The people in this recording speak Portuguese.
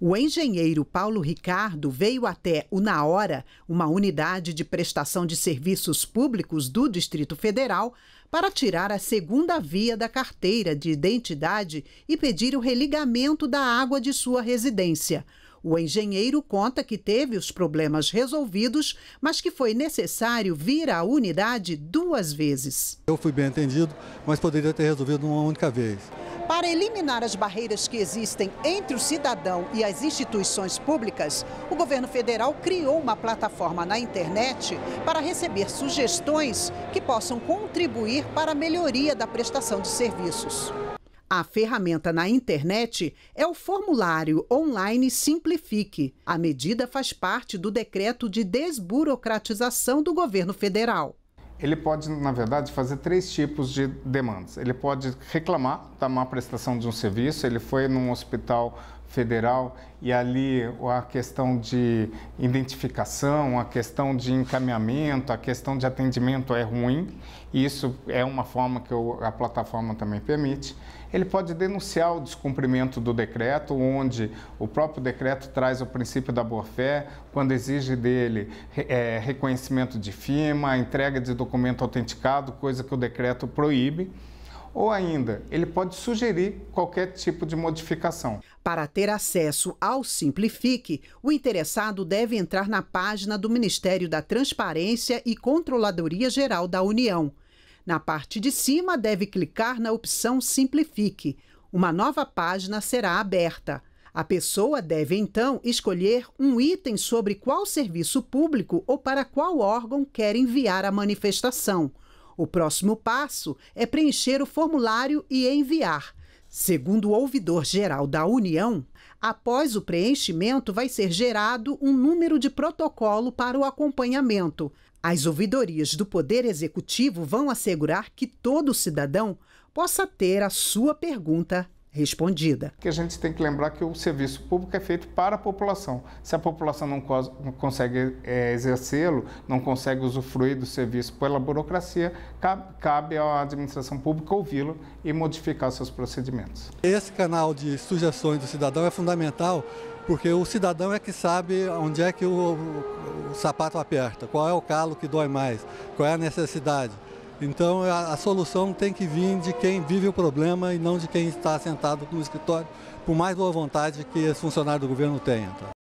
O engenheiro Paulo Ricardo veio até o Naora, uma unidade de prestação de serviços públicos do Distrito Federal, para tirar a segunda via da carteira de identidade e pedir o religamento da água de sua residência. O engenheiro conta que teve os problemas resolvidos, mas que foi necessário vir à unidade duas vezes. Eu fui bem atendido, mas poderia ter resolvido uma única vez. Para eliminar as barreiras que existem entre o cidadão e as instituições públicas, o governo federal criou uma plataforma na internet para receber sugestões que possam contribuir para a melhoria da prestação de serviços. A ferramenta na internet é o formulário online Simplifique. A medida faz parte do decreto de desburocratização do governo federal ele pode, na verdade, fazer três tipos de demandas. Ele pode reclamar da má prestação de um serviço, ele foi num hospital federal e ali a questão de identificação, a questão de encaminhamento, a questão de atendimento é ruim, isso é uma forma que eu, a plataforma também permite. Ele pode denunciar o descumprimento do decreto, onde o próprio decreto traz o princípio da boa-fé, quando exige dele é, reconhecimento de firma, entrega de documento autenticado, coisa que o decreto proíbe ou ainda ele pode sugerir qualquer tipo de modificação. Para ter acesso ao Simplifique, o interessado deve entrar na página do Ministério da Transparência e Controladoria Geral da União. Na parte de cima, deve clicar na opção Simplifique. Uma nova página será aberta. A pessoa deve então escolher um item sobre qual serviço público ou para qual órgão quer enviar a manifestação. O próximo passo é preencher o formulário e enviar. Segundo o ouvidor geral da União, após o preenchimento vai ser gerado um número de protocolo para o acompanhamento. As ouvidorias do Poder Executivo vão assegurar que todo cidadão possa ter a sua pergunta respondida. Que a gente tem que lembrar que o serviço público é feito para a população. Se a população não, consegue é, exercê-lo, não consegue usufruir do serviço pela burocracia, cabe, cabe à administração pública ouvi-lo e modificar seus procedimentos. Esse canal de sugestões do cidadão é fundamental porque o cidadão é que sabe onde é que o, o sapato aperta, qual é o calo que dói mais, qual é a necessidade. Então a, a, solução tem que vir de quem vive o problema e não de quem está sentado no escritório, por mais boa vontade que esse funcionário do governo tenha. Tá?